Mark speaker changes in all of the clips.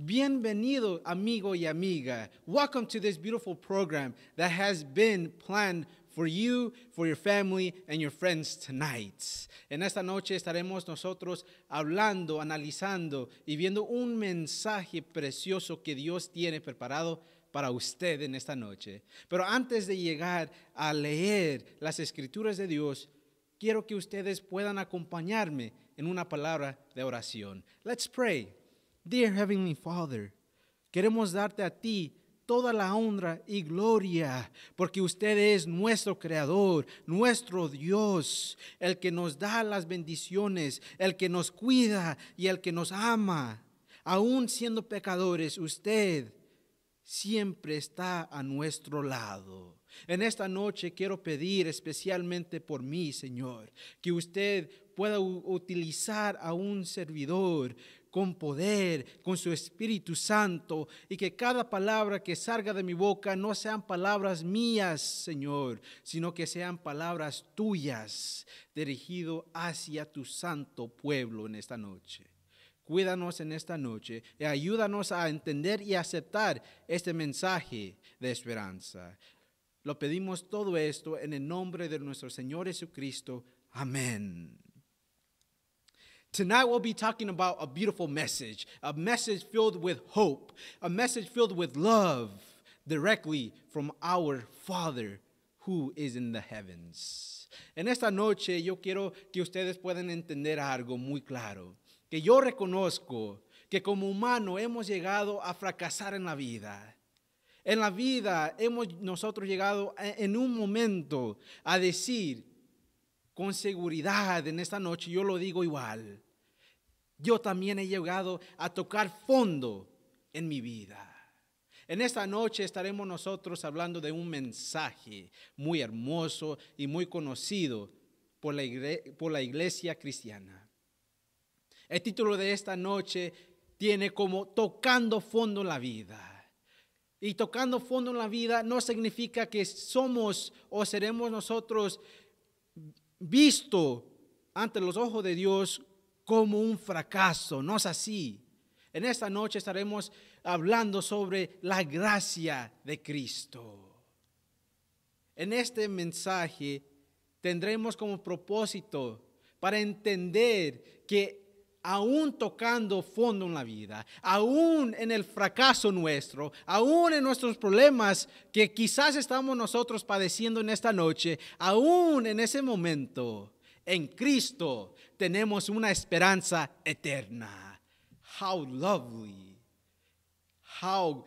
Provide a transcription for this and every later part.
Speaker 1: Bienvenido, amigo y amiga. Welcome to this beautiful program that has been planned for you, for your family, and your friends tonight. En esta noche estaremos nosotros hablando, analizando y viendo un mensaje precioso que Dios tiene preparado para usted en esta noche. Pero antes de llegar a leer las escrituras de Dios, quiero que ustedes puedan acompañarme en una palabra de oración. Let's pray. Dear Heavenly Father, queremos darte a ti toda la honra y gloria, porque usted es nuestro creador, nuestro Dios, el que nos da las bendiciones, el que nos cuida y el que nos ama. Aún siendo pecadores, usted siempre está a nuestro lado. En esta noche quiero pedir especialmente por mí, Señor, que usted pueda utilizar a un servidor con poder, con su Espíritu Santo, y que cada palabra que salga de mi boca no sean palabras mías, Señor, sino que sean palabras tuyas, dirigido hacia tu santo pueblo en esta noche. Cuídanos en esta noche y ayúdanos a entender y aceptar este mensaje de esperanza. Lo pedimos todo esto en el nombre de nuestro Señor Jesucristo. Amén. Tonight, we'll be talking about a beautiful message, a message filled with hope, a message filled with love directly from our Father who is in the heavens. En esta noche, yo quiero que ustedes puedan entender algo muy claro, que yo reconozco que como humano hemos llegado a fracasar en la vida. En la vida hemos nosotros llegado en un momento a decir, con seguridad en esta noche, yo lo digo igual. Yo también he llegado a tocar fondo en mi vida. En esta noche estaremos nosotros hablando de un mensaje muy hermoso y muy conocido por la, iglesia, cristiana. El título de esta noche tiene como tocando fondo en la vida. Y tocando fondo en la vida no significa que somos o seremos nosotros visto ante los ojos de Dios como un fracaso. No es así. En esta noche estaremos hablando sobre la gracia de Cristo. En este mensaje tendremos como propósito para entender que aún tocando fondo en la vida, aún en el fracaso nuestro, aún en nuestros problemas que quizás estamos nosotros padeciendo en esta noche, aún en ese momento, en Cristo tenemos una esperanza eterna. How lovely, how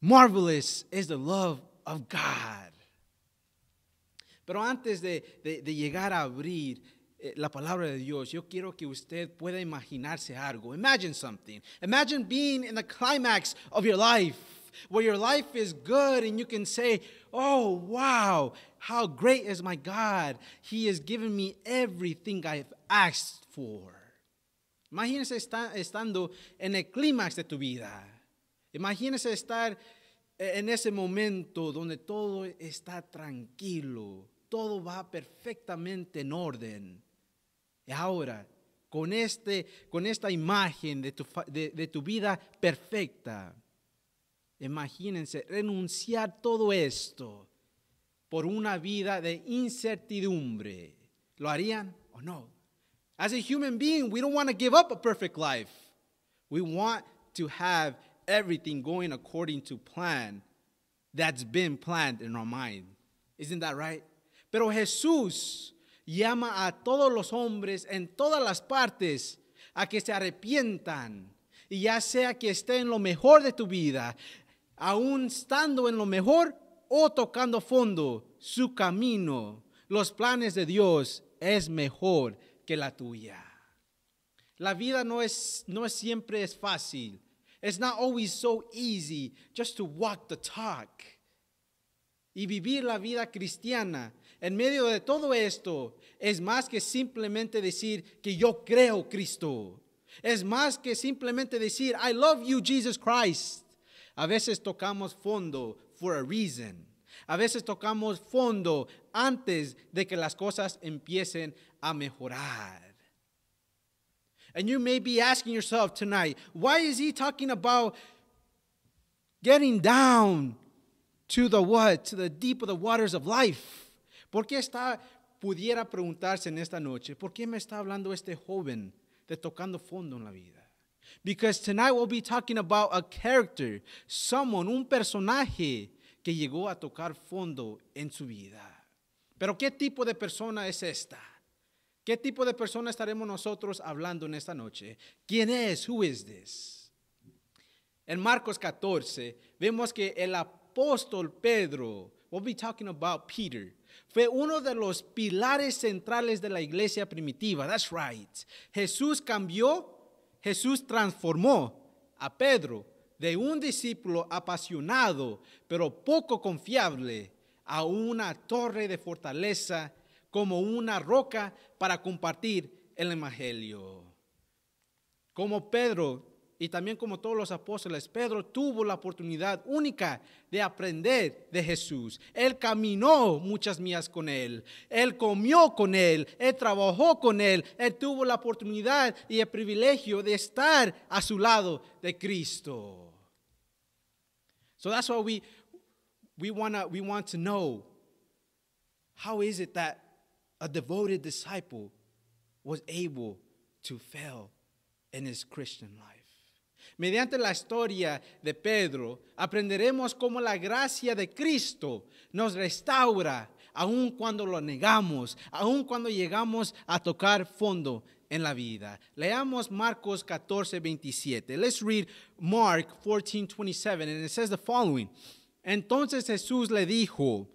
Speaker 1: marvelous is the love of God. Pero antes de, llegar a abrir eh, la palabra de Dios, yo quiero que usted pueda imaginarse algo. Imagine something. Imagine being in the climax of your life, where your life is good and you can say, Oh, wow, how great is my God. He has given me everything I've asked for. Imagínese estando en el clímax de tu vida. Imagínese estar eh, en ese momento donde todo está tranquilo, todo va perfectamente en orden. Y ahora, con, este, con esta imagen de tu, de, de tu vida perfecta, imagínense renunciar todo esto por una vida de incertidumbre. ¿Lo harían o no? As a human being, we don't want to give up a perfect life. We want to have everything going according to plan that's been planned in our mind. Isn't that right? Pero Jesús llama a todos los hombres en todas las partes a que se arrepientan. Y ya sea que esté en lo mejor de tu vida, aún estando en lo mejor o tocando fondo, su camino, los planes de Dios es mejor que la tuya. La vida no es no es siempre es fácil. It's not always so easy just to walk the talk. Y vivir la vida cristiana en medio de todo esto es más que simplemente decir que yo creo Cristo. Es más que simplemente decir, I love you, Jesus Christ. A veces tocamos fondo for a reason. A veces tocamos fondo antes de que las cosas empiecen a mejorar. And you may be asking yourself tonight, why is he talking about getting down to the what? To the deep of the waters of life. ¿Por qué está pudiera preguntarse en esta noche, ¿por qué me está hablando este joven de tocando fondo en la vida? Because tonight we'll be talking about a character, someone, un personaje que llegó a tocar fondo en su vida. Pero ¿qué tipo de persona es esta? ¿Qué tipo de persona estaremos nosotros hablando en esta noche? ¿Quién es? Who is this? En Marcos 14 vemos que el apóstol Pedro, we'll be talking about Peter fue uno de los pilares centrales de la iglesia primitiva. That's right. Jesús cambió, Jesús transformó a Pedro de un discípulo apasionado pero poco confiable a una torre de fortaleza como una roca para compartir el Evangelio. Como Pedro y también como todos los apóstoles, Pedro tuvo la oportunidad única de aprender de Jesús. Él caminó muchas millas con él, él comió con él, él trabajó con él, él tuvo la oportunidad y el privilegio de estar a su lado de Cristo. So that's why we wanna we want to know how is it that a devoted disciple was able to fail in his Christian life. Mediante la historia de Pedro, aprenderemos cómo la gracia de Cristo nos restaura, aun cuando lo negamos, aun cuando llegamos a tocar fondo en la vida. Leamos Marcos 14, 27. Let's read Mark 14, 27, and it says the following. Entonces Jesús le dijo,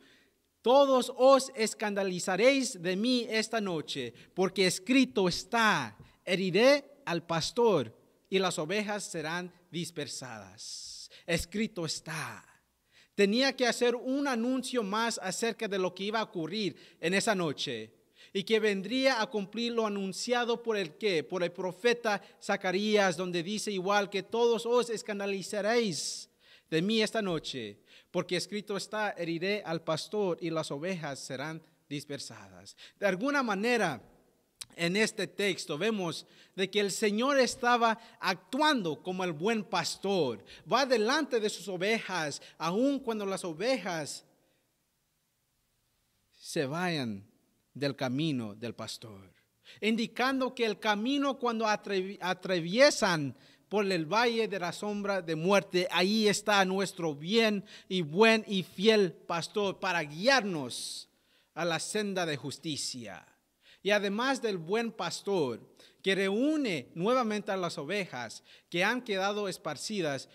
Speaker 1: todos os escandalizaréis de mí esta noche, porque escrito está, heriré al pastor y las ovejas serán dispersadas. Escrito está. Tenía que hacer un anuncio más acerca de lo que iba a ocurrir en esa noche y que vendría a cumplir lo anunciado por el que, por el profeta Zacarías, donde dice igual que todos os escandalizaréis de mí esta noche, porque escrito está, heriré al pastor y las ovejas serán dispersadas. De alguna manera, en este texto vemos de que el Señor estaba actuando como el buen pastor. Va delante de sus ovejas, aun cuando las ovejas se vayan del camino del pastor. Indicando que el camino cuando atraviesan por el valle de la sombra de muerte, ahí está nuestro bien y buen y fiel pastor para guiarnos a la senda de justicia. Y además del buen pastor, que reúne nuevamente a las ovejas que han quedado esparcidas,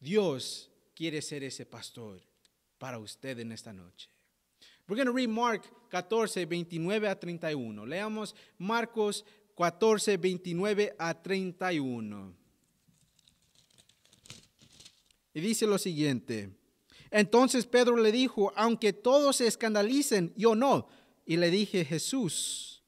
Speaker 1: Dios quiere ser ese pastor para usted en esta noche. We're going to read Mark 14, 29 a 31. Leamos Marcos 14, 29 a 31. Y dice lo siguiente. Entonces Pedro le dijo, aunque todos se escandalicen, yo no y le dije, Jesús,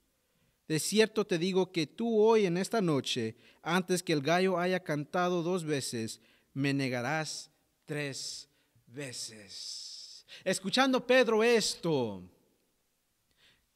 Speaker 1: de cierto te digo que tú hoy en esta noche, antes que el gallo haya cantado dos veces, me negarás tres veces. Escuchando Pedro esto,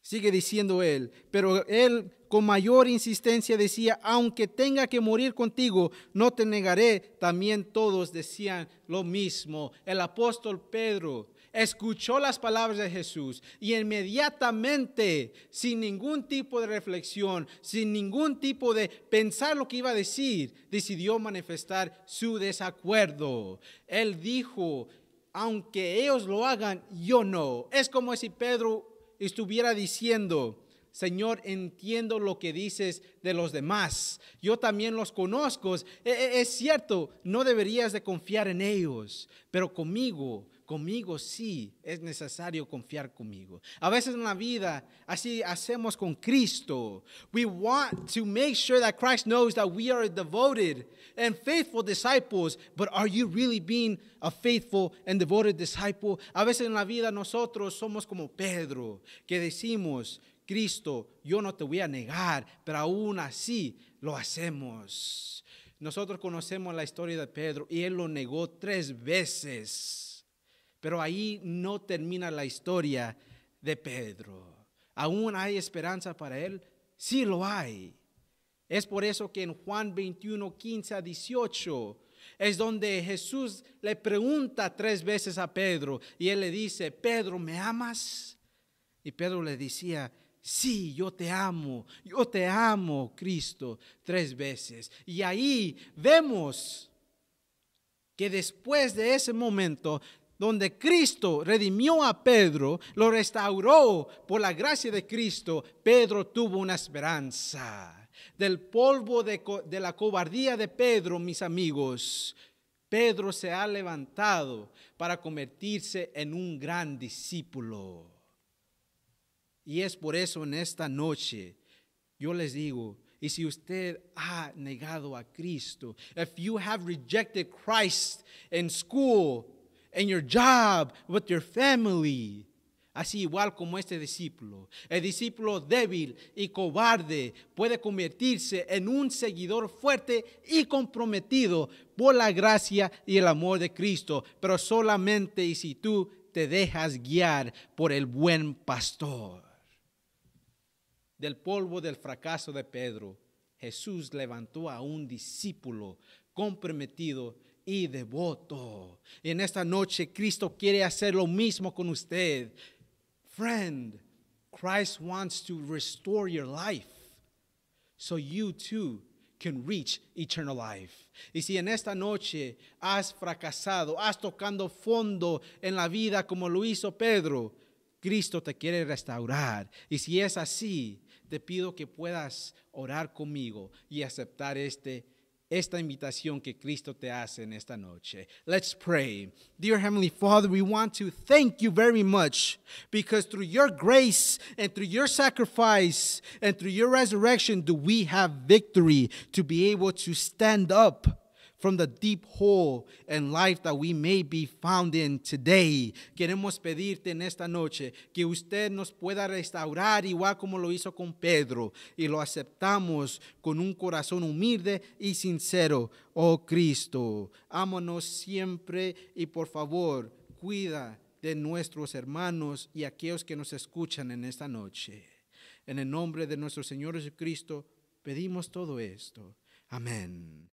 Speaker 1: sigue diciendo él, pero él con mayor insistencia decía, aunque tenga que morir contigo, no te negaré. También todos decían lo mismo. El apóstol Pedro escuchó las palabras de Jesús y inmediatamente, sin ningún tipo de reflexión, sin ningún tipo de pensar lo que iba a decir, decidió manifestar su desacuerdo. Él dijo, aunque ellos lo hagan, yo no. Es como si Pedro estuviera diciendo, Señor, entiendo lo que dices de los demás. Yo también los conozco. E, e, es cierto, no deberías de confiar en ellos, pero conmigo conmigo sí es necesario confiar conmigo. A veces en la vida así hacemos con Cristo. We want to make sure that Christ knows that we are devoted and faithful disciples, but are you really being a faithful and devoted disciple? A veces en la vida nosotros somos como Pedro, que decimos, Cristo, yo no te voy a negar, pero aún así lo hacemos. Nosotros conocemos la historia de Pedro y él lo negó tres veces. Pero ahí no termina la historia de Pedro. Aún hay esperanza para él. Sí lo hay. Es por eso que en Juan 21, 15 a 18 es donde Jesús le pregunta tres veces a Pedro y él le dice, Pedro, ¿me amas? Y Pedro le decía, Sí, yo te amo, yo te amo, Cristo, tres veces. Y ahí vemos que después de ese momento donde Cristo redimió a Pedro, lo restauró por la gracia de Cristo, Pedro tuvo una esperanza. Del polvo de, la cobardía de Pedro, mis amigos, Pedro se ha levantado para convertirse en un gran discípulo. Y es por eso en esta noche yo les digo, y si usted ha negado a Cristo, if you have rejected Christ in school, en your job, with your family. Así igual como este discípulo. El discípulo débil y cobarde puede convertirse en un seguidor fuerte y comprometido por la gracia y el amor de Cristo, pero solamente y si tú te dejas guiar por el buen pastor. Del polvo del fracaso de Pedro, Jesús levantó a un discípulo comprometido y devoto. en esta noche Cristo quiere hacer lo mismo con usted. Friend, Christ wants to restore your life so you too can reach eternal life. Y si en esta noche has fracasado, has tocando fondo en la vida como lo hizo Pedro, Cristo te quiere restaurar. Y si es así, te pido que puedas orar conmigo y aceptar este esta invitación que Cristo te hace en esta noche. Let's pray. Dear Heavenly Father, we want to thank you very much because through your grace and through your sacrifice and through your resurrection do we have victory to be able to stand up from the deep hole and life that we may be found in today. Queremos pedirte en esta noche que usted nos pueda restaurar igual como lo hizo con Pedro y lo aceptamos con un corazón humilde y sincero. Oh Cristo, ámonos siempre y por favor, cuida de nuestros hermanos y aquellos que nos escuchan en esta noche. En el nombre de nuestro Señor Jesucristo pedimos todo esto. Amén.